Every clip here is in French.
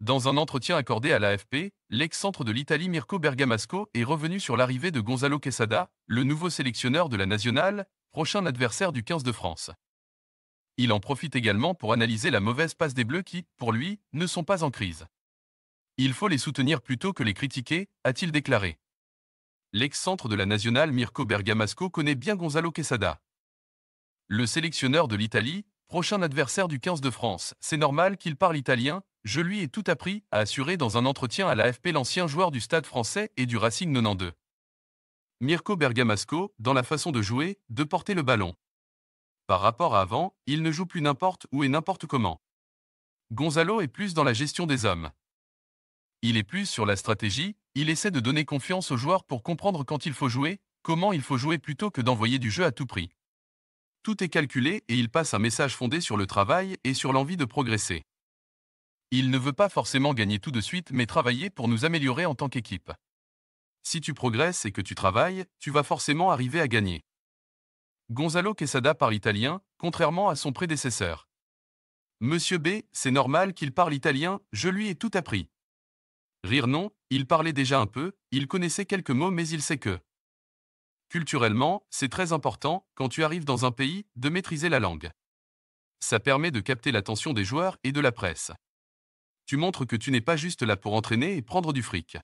Dans un entretien accordé à l'AFP, l'ex-centre de l'Italie Mirko Bergamasco est revenu sur l'arrivée de Gonzalo Quesada, le nouveau sélectionneur de la nationale, prochain adversaire du 15 de France. Il en profite également pour analyser la mauvaise passe des Bleus qui, pour lui, ne sont pas en crise. Il faut les soutenir plutôt que les critiquer, a-t-il déclaré. L'ex-centre de la nationale Mirko Bergamasco connaît bien Gonzalo Quesada. Le sélectionneur de l'Italie, prochain adversaire du 15 de France, c'est normal qu'il parle italien, je lui ai tout appris, a assuré dans un entretien à l'AFP l'ancien joueur du Stade français et du Racing 92. Mirko Bergamasco, dans la façon de jouer, de porter le ballon. Par rapport à avant, il ne joue plus n'importe où et n'importe comment. Gonzalo est plus dans la gestion des hommes. Il est plus sur la stratégie, il essaie de donner confiance aux joueurs pour comprendre quand il faut jouer, comment il faut jouer plutôt que d'envoyer du jeu à tout prix. Tout est calculé et il passe un message fondé sur le travail et sur l'envie de progresser. Il ne veut pas forcément gagner tout de suite, mais travailler pour nous améliorer en tant qu'équipe. Si tu progresses et que tu travailles, tu vas forcément arriver à gagner. Gonzalo Quesada parle italien, contrairement à son prédécesseur. Monsieur B, c'est normal qu'il parle italien, je lui ai tout appris. Rire non, il parlait déjà un peu, il connaissait quelques mots mais il sait que. Culturellement, c'est très important, quand tu arrives dans un pays, de maîtriser la langue. Ça permet de capter l'attention des joueurs et de la presse tu montres que tu n'es pas juste là pour entraîner et prendre du fric.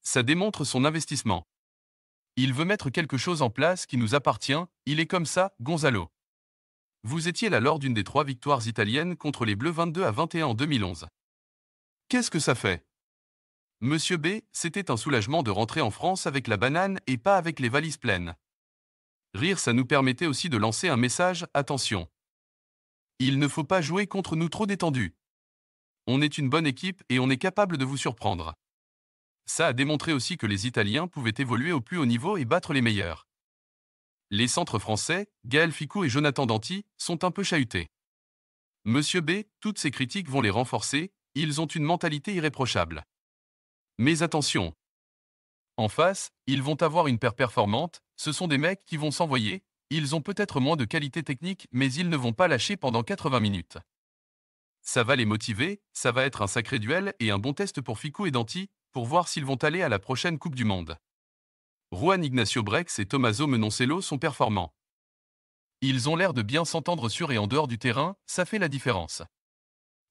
Ça démontre son investissement. Il veut mettre quelque chose en place qui nous appartient, il est comme ça, Gonzalo. Vous étiez là lors d'une des trois victoires italiennes contre les Bleus 22 à 21 en 2011. Qu'est-ce que ça fait Monsieur B, c'était un soulagement de rentrer en France avec la banane et pas avec les valises pleines. Rire, ça nous permettait aussi de lancer un message, attention. Il ne faut pas jouer contre nous trop détendus. On est une bonne équipe et on est capable de vous surprendre. Ça a démontré aussi que les Italiens pouvaient évoluer au plus haut niveau et battre les meilleurs. Les centres français, Gaël Ficou et Jonathan Danti, sont un peu chahutés. Monsieur B, toutes ces critiques vont les renforcer, ils ont une mentalité irréprochable. Mais attention. En face, ils vont avoir une paire performante, ce sont des mecs qui vont s'envoyer, ils ont peut-être moins de qualité technique mais ils ne vont pas lâcher pendant 80 minutes. Ça va les motiver, ça va être un sacré duel et un bon test pour Ficou et Danti, pour voir s'ils vont aller à la prochaine Coupe du Monde. Juan Ignacio Brex et Tommaso Menoncello sont performants. Ils ont l'air de bien s'entendre sur et en dehors du terrain, ça fait la différence.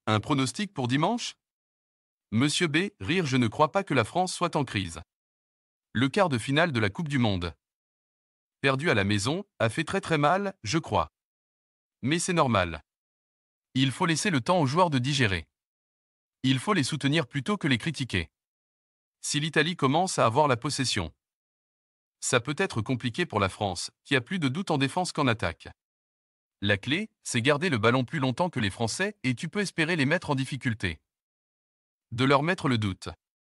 Un pronostic pour dimanche Monsieur B, rire, je ne crois pas que la France soit en crise. Le quart de finale de la Coupe du Monde. Perdu à la maison, a fait très très mal, je crois. Mais c'est normal. Il faut laisser le temps aux joueurs de digérer. Il faut les soutenir plutôt que les critiquer. Si l'Italie commence à avoir la possession, ça peut être compliqué pour la France, qui a plus de doutes en défense qu'en attaque. La clé, c'est garder le ballon plus longtemps que les Français et tu peux espérer les mettre en difficulté. De leur mettre le doute.